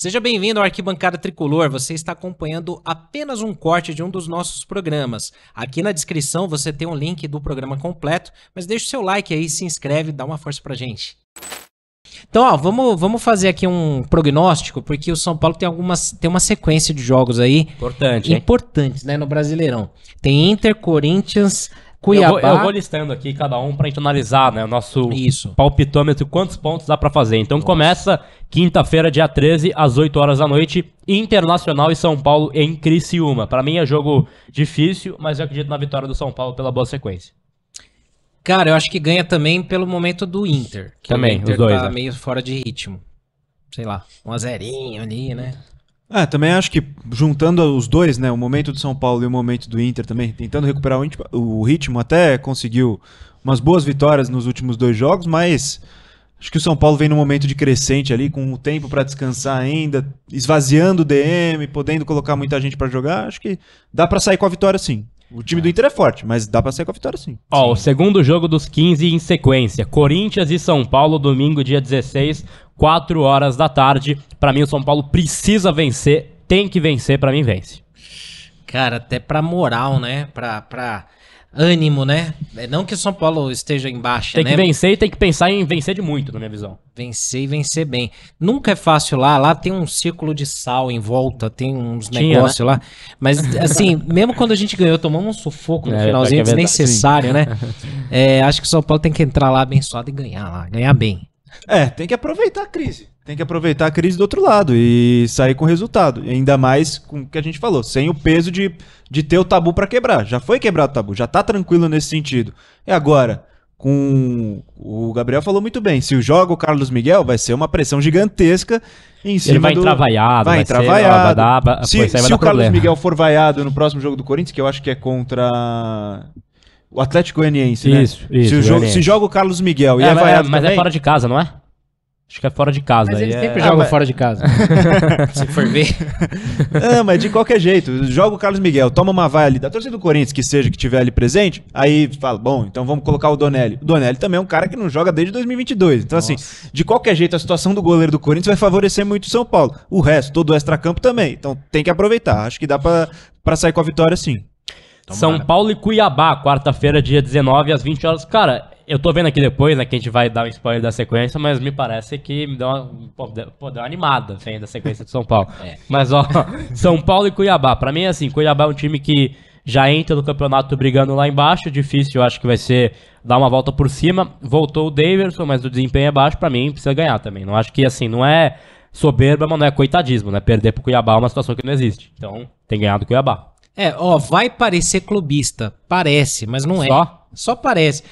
Seja bem-vindo ao Arquibancada Tricolor. Você está acompanhando apenas um corte de um dos nossos programas. Aqui na descrição você tem um link do programa completo, mas deixa o seu like aí, se inscreve, dá uma força pra gente. Então, ó, vamos, vamos fazer aqui um prognóstico, porque o São Paulo tem algumas tem uma sequência de jogos aí Importante, importantes, hein? né, no Brasileirão. Tem Inter, Corinthians, Cuiabá. Eu vou, eu vou, listando aqui cada um pra gente analisar, né? O nosso Isso. palpitômetro, quantos pontos dá pra fazer. Então Nossa. começa quinta-feira, dia 13, às 8 horas da noite, Internacional e São Paulo em Criciúma. Pra mim é jogo difícil, mas eu acredito na vitória do São Paulo pela boa sequência. Cara, eu acho que ganha também pelo momento do Inter. também, o Inter os dois. Tá né? meio fora de ritmo. Sei lá, um azerinho ali, né? É, também acho que juntando os dois, né, o momento do São Paulo e o momento do Inter também, tentando recuperar o ritmo, até conseguiu umas boas vitórias nos últimos dois jogos, mas acho que o São Paulo vem num momento de crescente ali, com o tempo para descansar ainda, esvaziando o DM, podendo colocar muita gente para jogar, acho que dá para sair com a vitória sim. O time do é. Inter é forte, mas dá pra sair com a vitória sim. Ó, oh, o segundo jogo dos 15 em sequência. Corinthians e São Paulo, domingo, dia 16. 4 horas da tarde. Para mim, o São Paulo precisa vencer, tem que vencer, para mim vence. Cara, até pra moral, né? Pra, pra ânimo, né? É, não que o São Paulo esteja embaixo, né? Tem que né? vencer e tem que pensar em vencer de muito, na minha visão. Vencer e vencer bem. Nunca é fácil lá, lá tem um círculo de sal em volta, tem uns né? negócios né? lá. Mas, assim, mesmo quando a gente ganhou, tomamos um sufoco no é, finalzinho é, é desnecessário, né? É, acho que o São Paulo tem que entrar lá abençoado e ganhar lá, ganhar bem. É, tem que aproveitar a crise. Tem que aproveitar a crise do outro lado e sair com resultado. ainda mais com o que a gente falou, sem o peso de, de ter o tabu para quebrar. Já foi quebrado o tabu, já tá tranquilo nesse sentido. E agora, com o Gabriel falou muito bem. Se joga o Carlos Miguel, vai ser uma pressão gigantesca em cima Ele vai do... entrar vaiado, vai, vai entrar ser, vaiado. se, se o problema. Carlos Miguel for vaiado no próximo jogo do Corinthians, que eu acho que é contra o Atlético Goianiense, né? Isso, isso. Se, jogo, se joga o Carlos Miguel e é, vaiado Mas é- é também? é fora de casa, não é? Acho que é fora de casa. Mas é... sempre ah, mas... fora de casa. Se for ver. Não, mas de qualquer jeito. Joga o Carlos Miguel, toma uma vaia ali da torcida do Corinthians, que seja, que tiver ali presente. Aí fala, bom, então vamos colocar o Donelli. O Donelli também é um cara que não joga desde 2022. Então, assim, Nossa. assim, de qualquer jeito, a situação do goleiro do Corinthians vai favorecer muito o São Paulo. O resto, todo o campo também. Então, tem que aproveitar. Acho que dá para sair com a vitória, sim. Tomara. São Paulo e Cuiabá, quarta-feira, dia 19, às 20 horas. Cara, eu tô vendo aqui depois, né, que a gente vai dar um spoiler da sequência, mas me parece que me deu uma, pô, deu uma animada, assim, da sequência de São Paulo. É. Mas, ó, São Paulo e Cuiabá. Pra mim, assim, Cuiabá é um time que já entra no campeonato brigando lá embaixo. Difícil, eu acho que vai ser dar uma volta por cima. Voltou o Davidson, mas o desempenho é baixo. Pra mim, precisa ganhar também. Não acho que, assim, não é soberba, mas não é coitadismo, né? Perder pro Cuiabá é uma situação que não existe. Então, tem ganhado o Cuiabá. É, ó, vai parecer clubista. Parece, mas não é. Só? Só parece.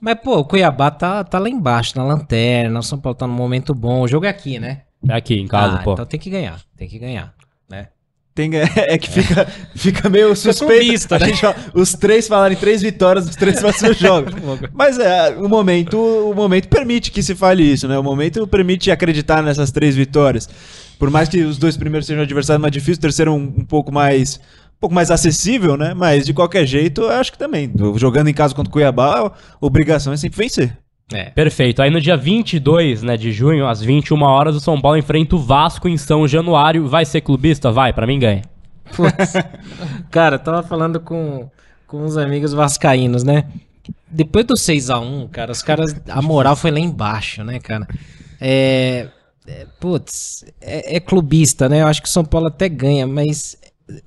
Mas, pô, o Cuiabá tá, tá lá embaixo, na lanterna. O São Paulo tá num momento bom. O jogo é aqui, né? É aqui, em casa, ah, pô. Então tem que ganhar. Tem que ganhar, né? Tem, é que fica, é. fica meio suspeito. É gente, ó, os três falarem três vitórias dos três próximos jogos. Tá mas é, o momento, o momento permite que se fale isso, né? O momento permite acreditar nessas três vitórias. Por mais que os dois primeiros sejam adversários mais difíceis, o terceiro um, um pouco mais um pouco mais acessível, né? Mas de qualquer jeito, eu acho que também. Jogando em casa contra o Cuiabá, a obrigação é sempre vencer. É. Perfeito. Aí no dia 22 né, de junho, às 21 horas, o São Paulo enfrenta o Vasco em São Januário. Vai ser clubista? Vai, para mim ganha. cara, tava falando com, com uns amigos vascaínos, né? Depois do 6 a 1 cara, os caras. A moral foi lá embaixo, né, cara? É. é putz, é, é, clubista, né? Eu acho que o São Paulo até ganha, mas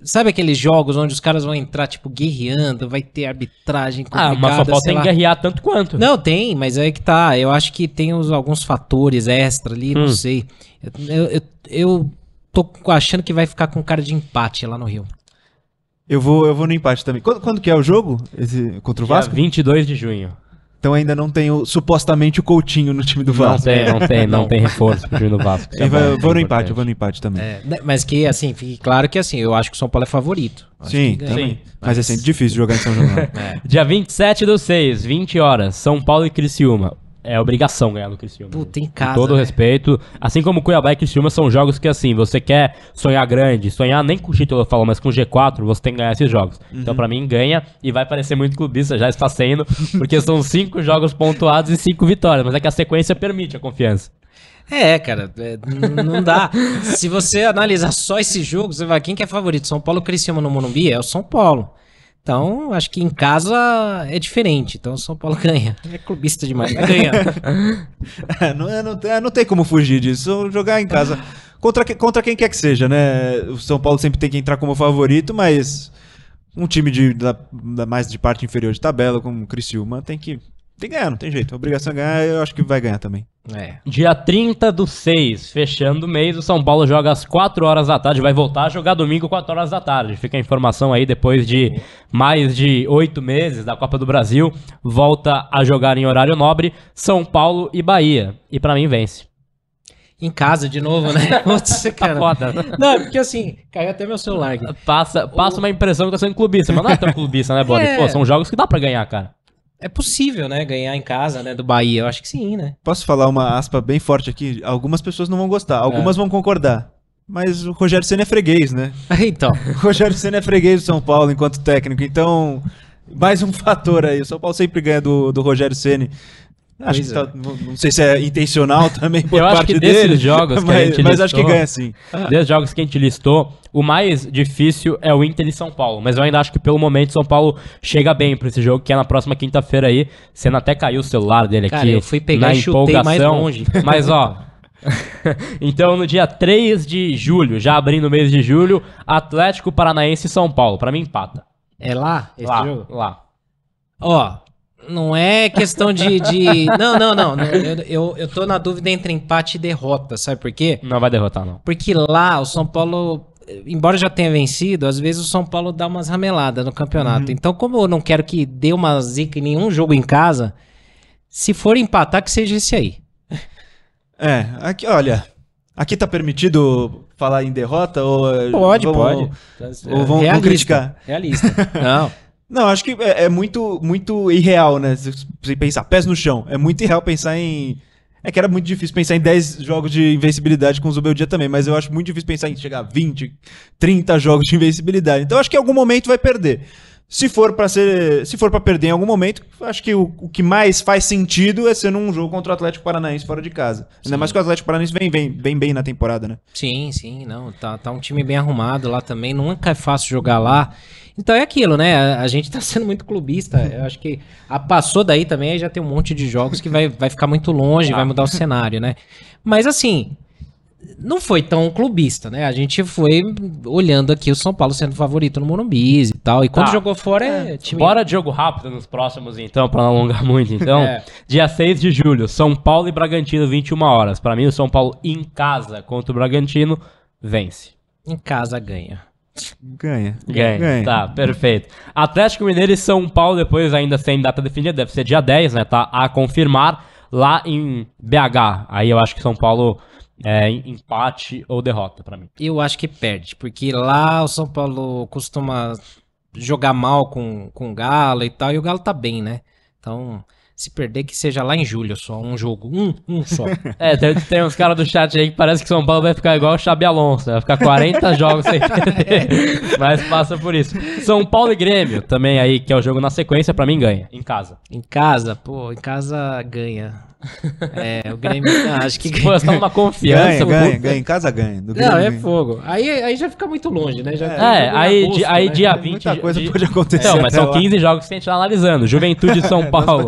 Sabe aqueles jogos onde os caras vão entrar, tipo, guerreando, vai ter arbitragem complicada, Ah, mas só falta guerrear tanto quanto. Não, tem, mas é que tá. Eu acho que tem os, alguns fatores extra ali, hum. não sei. Eu, eu, eu, tô achando que vai ficar com cara de empate lá no Rio. Eu vou, eu vou no empate também. Quando, quando que é o jogo? Esse, contra o Dia Vasco? 22 de junho. Então ainda não tem o, supostamente o Coutinho no time do Vasco. Não tem, não tem, não, tem reforço pro time do Vasco. É, vai, vou no é empate, eu vou no empate também. É, né, mas que assim, fique claro que assim, eu acho que o São Paulo é favorito. Sim, que, sim. Mas, mas assim, é sempre difícil jogar em São João. é. Dia 27 do 6, 20 horas, São Paulo e Criciúma é obrigação ganhar no Criciúma. Puta, em casa. Com todo né? respeito. Assim como Cuiabá e Criciúma são jogos que, assim, você quer sonhar grande, sonhar nem com o título, eu falo, mas com G4, você tem que ganhar esses jogos. Então, uhum. Então, para mim, ganha e vai parecer muito clubista, já está sendo, porque são cinco jogos pontuados e cinco vitórias, mas é que a sequência permite a confiança. É, cara, é, não dá. Se você analisar só esse jogo, você vai, quem que é favorito? São Paulo Criciúma no Morumbi? É o São Paulo. Então, acho que em casa é diferente. Então, o São Paulo ganha. É clubista demais. Né? Ganha. é, não, é, não, é, não, tem como fugir disso. Jogar em casa. Contra, contra quem quer que seja, né? O São Paulo sempre tem que entrar como favorito, mas um time de, da, da mais de parte inferior de tabela, como o Criciúma, tem que tem que ganhar, não tem jeito. A obrigação é ganhar, eu acho que vai ganhar também. É. Dia 30 do 6, fechando o mês, o São Paulo joga às 4 horas da tarde, vai voltar a jogar domingo 4 horas da tarde. Fica a informação aí, depois de mais de 8 meses da Copa do Brasil, volta a jogar em horário nobre, São Paulo e Bahia. E para mim vence. Em casa de novo, né? Putz, cara. Tá foda. Não, é porque assim, caiu até meu celular aqui. Passa, passa o... uma impressão que eu sou sendo clubista, mas não é tão clubista, né, Boris? É... Pô, são jogos que dá para ganhar, cara. É possível, né? Ganhar em casa, né? Do Bahia. Eu acho que sim, né? Posso falar uma aspa bem forte aqui? Algumas pessoas não vão gostar, algumas é. vão concordar. Mas o Rogério Senna é freguês, né? então. O Rogério Senna é freguês do São Paulo enquanto técnico. Então, mais um fator aí. O São Paulo sempre ganha do, do Rogério Senna Acho tá- é. tá, não sei se é intencional também por Eu acho que desses dele, jogos que mas, a gente mas listou, acho que ganha sim. Ah. Desses jogos que a gente listou, o mais difícil é o Inter e São Paulo, mas eu ainda acho que pelo momento São Paulo chega bem para esse jogo que é na próxima quinta-feira aí. sendo até caiu o celular dele aqui. Cara, eu fui pegar na e empolgação, mais longe. Mas ó, então, no dia 3 de julho, já abrindo o mês de julho, Atlético Paranaense e São Paulo. Para mim, empata. É lá esse lá, jogo? Lá. Ó, não é questão de. de... Não, não, não. Eu, eu, eu tô na dúvida entre empate e derrota, sabe por quê? Não vai derrotar, não. Porque lá o São Paulo, embora já tenha vencido, às vezes o São Paulo dá umas rameladas no campeonato. Uhum. Então, como eu não quero que dê uma zica em nenhum jogo em casa, se for empatar, que seja esse aí. É, aqui, olha. Aqui tá permitido falar em derrota? Ou pode, vamos, pode. Ou vão, vão criticar? Realista. Não. Não, acho que é, é, muito, muito irreal, né? Você pensar, pés no chão. É muito irreal pensar em. É que era muito difícil pensar em 10 jogos de invencibilidade com o Zubeldia também, mas eu acho muito difícil pensar em chegar a 20, 30 jogos de invencibilidade. Então acho que em algum momento vai perder. Se for para ser, se for para perder em algum momento, acho que o, o, que mais faz sentido é ser num jogo contra o Atlético Paranaense fora de casa. Sim. Ainda mais que o Atlético Paranaense vem, vem, vem bem na temporada, né? Sim, sim, não, tá, tá um time bem arrumado lá também, nunca é fácil jogar lá. Então é aquilo, né? A, a gente tá sendo muito clubista. Eu acho que a, passou daí também, já tem um monte de jogos que vai, vai ficar muito longe, ah. vai mudar o cenário, né? Mas assim, não foi tão clubista, né? A gente foi olhando aqui o São Paulo sendo favorito no Morumbi e tal. E quando tá. jogou fora é, é time... Bora de jogo rápido nos próximos, então, para não alongar muito. Então, é. dia 6 de julho, São Paulo e Bragantino, 21 horas. Para mim, o São Paulo em casa contra o Bragantino vence. Em casa ganha. Ganha. Ganha. Ganha. Tá, perfeito. Atlético Mineiro e São Paulo, depois, ainda sem data definida, deve ser dia 10, né? Tá a confirmar lá em BH. Aí eu acho que São Paulo é, empate ou derrota para mim. Eu acho que perde, porque lá o São Paulo costuma jogar mal com, com o Galo e tal, e o Galo tá bem, né? Então, se perder, que seja lá em julho só, um jogo, um, um só. é, tem, tem uns caras do chat aí que parece que São Paulo vai ficar igual o Xabi Alonso, né? vai ficar 40 jogos sem perder, mas passa por isso. São Paulo e Grêmio também aí, que é o jogo na sequência, para mim ganha, em casa. Em casa, pô, em casa ganha. É, o Grêmio. Tá, acho que ganha. uma confiança. Ganha, ganha, ganha, Em casa ganha. Do não, é fogo. Aí, aí já fica muito longe, né? Já é, é aí, aí né? dia 20. Muita coisa de... pode acontecer. Não, mas são 15 lá. jogos que a gente tá analisando. Juventude São Paulo.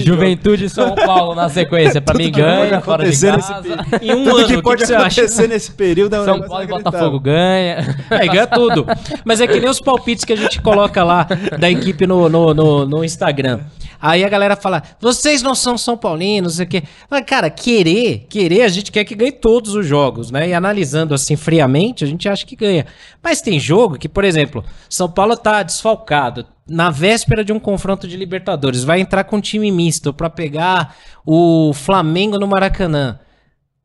Juventude São Paulo na sequência. Pra mim ganha, fora de casa. Em um tudo ano, que pode que acontecer nesse período. É São Paulo e Botafogo ganha. É, ganha tudo. Mas é que nem os palpites que a gente coloca lá da equipe no, no, no, no Instagram. Aí a galera fala, vocês não são São Paulinos, sei o quê. Mas, cara, querer, querer, a gente quer que ganhe todos os jogos, né? E analisando assim friamente, a gente acha que ganha. Mas tem jogo que, por exemplo, São Paulo tá desfalcado, na véspera de um confronto de Libertadores, vai entrar com um time misto para pegar o Flamengo no Maracanã.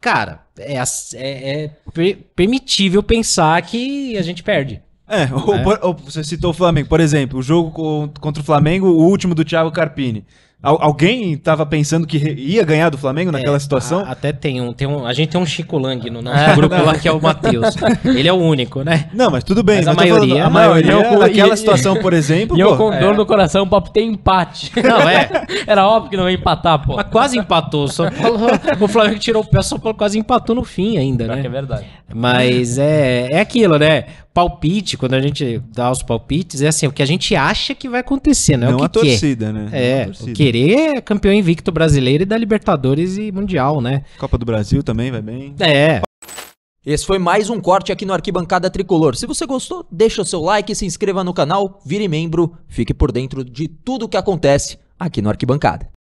Cara, é, é, é, permitível pensar que a gente perde. É, né? você citou o Flamengo. Por exemplo, o jogo contra o Flamengo, o último do Thiago Carpini. Al alguém estava pensando que ia ganhar do Flamengo é, naquela situação? A, até tem um, tem um. A gente tem um Chico Lang no nosso é, grupo não. lá, que é o Matheus. Ele é o único, né? Não, mas tudo bem. Mas a, maioria, falando, a maioria. A maioria é naquela e, situação, por exemplo. E pô, eu com é. dor no é. coração, o papo tem empate. Não, é. Era óbvio que não ia empatar, pô. Mas quase empatou. Só o Flamengo tirou o pé, só quase empatou no fim ainda, né? É verdade. Mas é, é aquilo, né? palpite, quando a gente dá os palpites, é assim, o que a gente acha que vai acontecer, não, não é o que a torcida, quer. né? É, o que querer é campeão invicto brasileiro e da Libertadores e Mundial, né? Copa do Brasil também vai bem. É. Esse foi mais um corte aqui no Arquibancada Tricolor. Se você gostou, deixa o seu like, se inscreva no canal, vire membro, fique por dentro de tudo o que acontece aqui no Arquibancada.